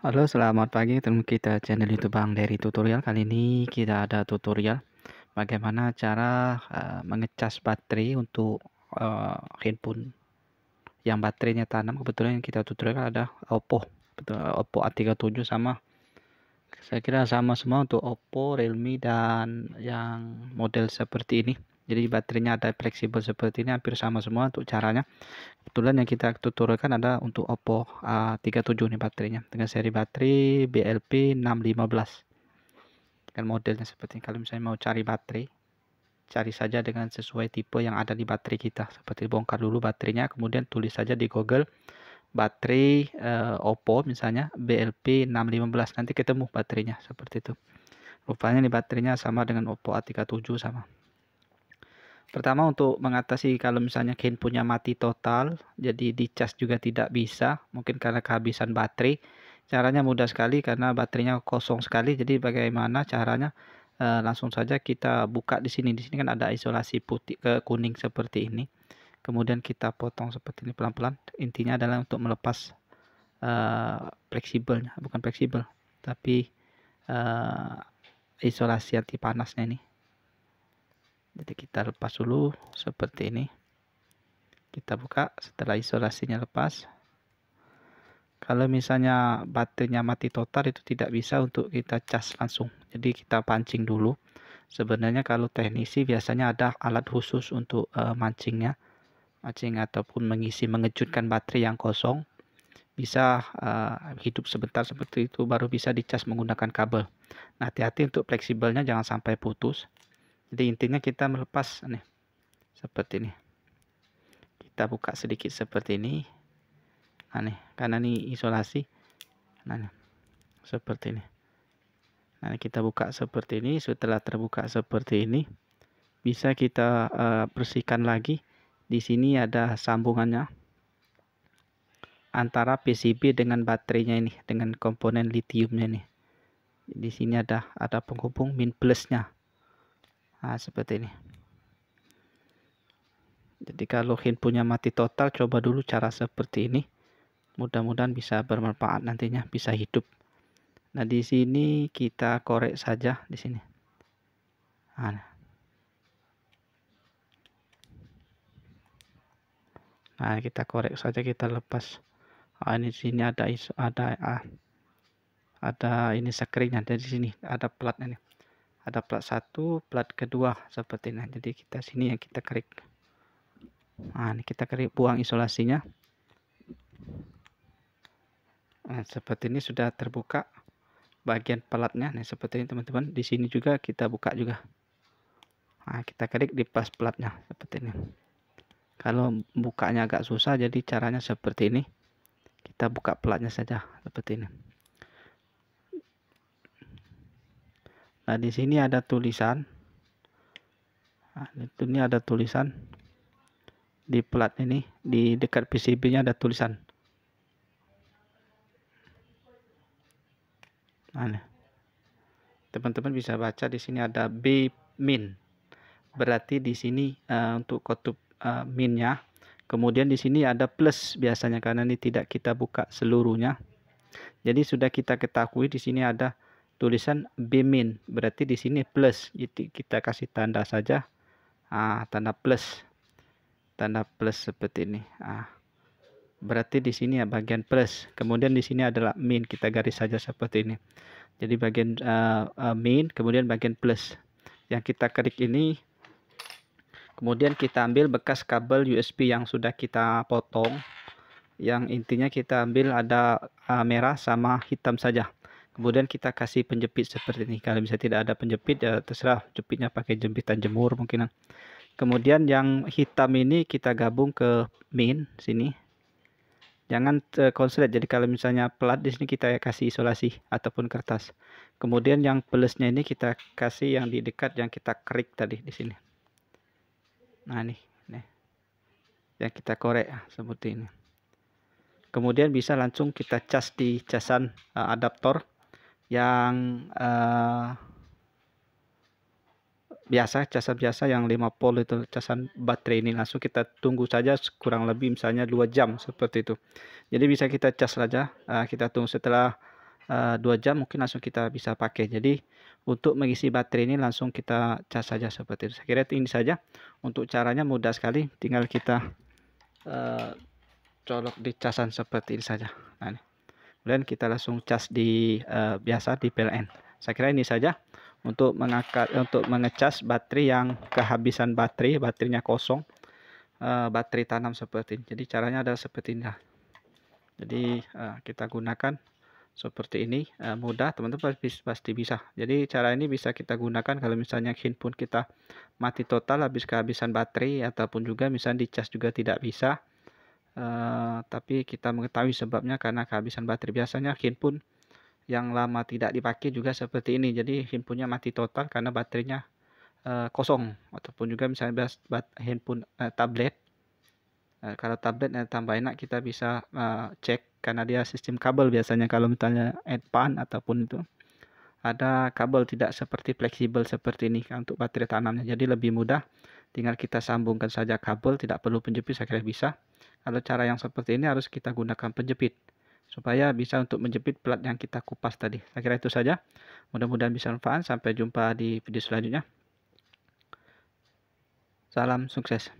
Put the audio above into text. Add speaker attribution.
Speaker 1: Halo selamat pagi teman kita channel youtube Bang dari tutorial kali ini kita ada tutorial bagaimana cara uh, mengecas baterai untuk uh, handphone yang baterainya tanam kebetulan yang kita tutorial ada Oppo betul Oppo A37 sama saya kira sama semua untuk Oppo Realme dan yang model seperti ini jadi baterainya ada fleksibel seperti ini hampir sama semua untuk caranya kebetulan yang kita tuturkan ada untuk Oppo A37 nih baterainya dengan seri baterai BLP 615 Dan modelnya seperti ini kalau misalnya mau cari baterai cari saja dengan sesuai tipe yang ada di baterai kita seperti bongkar dulu baterainya kemudian tulis saja di Google baterai uh, Oppo misalnya BLP 615 nanti ketemu baterainya seperti itu rupanya ini baterainya sama dengan Oppo A37 sama Pertama untuk mengatasi kalau misalnya punya mati total, jadi di charge juga tidak bisa, mungkin karena kehabisan baterai. Caranya mudah sekali karena baterainya kosong sekali, jadi bagaimana caranya? E, langsung saja kita buka di sini, di sini kan ada isolasi putih ke kuning seperti ini. Kemudian kita potong seperti ini pelan-pelan. Intinya adalah untuk melepas e, fleksibelnya, bukan fleksibel, tapi e, isolasi anti panasnya ini jadi kita lepas dulu seperti ini kita buka setelah isolasinya lepas kalau misalnya baterainya mati total itu tidak bisa untuk kita cas langsung jadi kita pancing dulu sebenarnya kalau teknisi biasanya ada alat khusus untuk uh, mancingnya mancing ataupun mengisi mengejutkan baterai yang kosong bisa uh, hidup sebentar seperti itu baru bisa dicas menggunakan kabel nah hati-hati untuk fleksibelnya jangan sampai putus jadi intinya kita melepas nih seperti ini kita buka sedikit seperti ini aneh karena ini isolasi nah, nah, seperti ini nah kita buka seperti ini setelah terbuka seperti ini bisa kita uh, bersihkan lagi di sini ada sambungannya antara PCB dengan baterainya ini dengan komponen litiumnya ini di sini ada ada penghubung min plusnya nah, seperti ini jadi kalau handphonenya mati total coba dulu cara seperti ini mudah-mudahan bisa bermanfaat nantinya bisa hidup nah di sini kita korek saja di sini ah, nah, nah kita korek saja kita lepas nah, ini sini ada isu ada ah, ada ini sekringnya dari sini ada platnya ini ada plat satu plat kedua seperti ini. jadi kita sini yang kita kerik nah ini kita kerik buang isolasinya nah seperti ini sudah terbuka bagian pelatnya nah seperti ini teman-teman di sini juga kita buka juga nah kita kerik di pas pelatnya seperti ini kalau bukanya agak susah jadi caranya seperti ini kita buka pelatnya saja seperti ini Nah, di sini ada tulisan. Nah, ini ada tulisan di plat ini, di dekat PCB-nya ada tulisan. Nah, teman-teman bisa baca di sini ada B min. Berarti di sini uh, untuk kutub uh, eh, minnya. Kemudian di sini ada plus biasanya karena ini tidak kita buka seluruhnya. Jadi sudah kita ketahui di sini ada tulisan bimin berarti di sini plus jadi kita kasih tanda saja ah, tanda plus tanda plus seperti ini ah, berarti di sini ya bagian plus kemudian di sini adalah min kita garis saja seperti ini jadi bagian uh, uh, min kemudian bagian plus yang kita klik ini kemudian kita ambil bekas kabel USB yang sudah kita potong yang intinya kita ambil ada uh, merah sama hitam saja kemudian kita kasih penjepit seperti ini kalau misalnya tidak ada penjepit ya terserah jepitnya pakai jepitan jemur mungkin kemudian yang hitam ini kita gabung ke min sini jangan e, konslet jadi kalau misalnya pelat di sini kita kasih isolasi ataupun kertas kemudian yang plusnya ini kita kasih yang di dekat yang kita kerik tadi di sini nah ini nih yang kita korek ah, seperti ini kemudian bisa langsung kita cas di casan uh, adaptor yang uh, biasa casan biasa yang 50 itu casan baterai ini langsung kita tunggu saja kurang lebih misalnya 2 jam seperti itu jadi bisa kita cas saja uh, kita tunggu setelah uh, eh, 2 jam mungkin langsung kita bisa pakai jadi untuk mengisi baterai ini langsung kita cas saja seperti itu saya kira ini saja untuk caranya mudah sekali tinggal kita uh, colok di casan seperti ini saja nah ini kemudian kita langsung cas di uh, biasa di PLN saya kira ini saja untuk mengangkat untuk mengecas baterai yang kehabisan baterai baterainya kosong uh, baterai tanam seperti ini jadi caranya adalah seperti ini jadi uh, kita gunakan seperti ini uh, mudah teman-teman pasti, bisa jadi cara ini bisa kita gunakan kalau misalnya handphone kita mati total habis kehabisan baterai ataupun juga misalnya dicas juga tidak bisa Eh, tapi kita mengetahui sebabnya karena kehabisan baterai. Biasanya handphone yang lama tidak dipakai juga seperti ini. Jadi handphonenya mati total karena baterainya uh, kosong. Ataupun juga misalnya bat handphone uh, tablet. Uh, kalau tablet uh, tambah enak kita bisa uh, cek karena dia sistem kabel biasanya kalau misalnya adpan ataupun itu ada kabel tidak seperti fleksibel seperti ini kan untuk baterai tanamnya jadi lebih mudah tinggal kita sambungkan saja kabel tidak perlu penjepit saya kira bisa kalau cara yang seperti ini harus kita gunakan penjepit supaya bisa untuk menjepit plat yang kita kupas tadi. Saya kira itu saja. Mudah-mudahan bisa manfaat. Sampai jumpa di video selanjutnya. Salam sukses.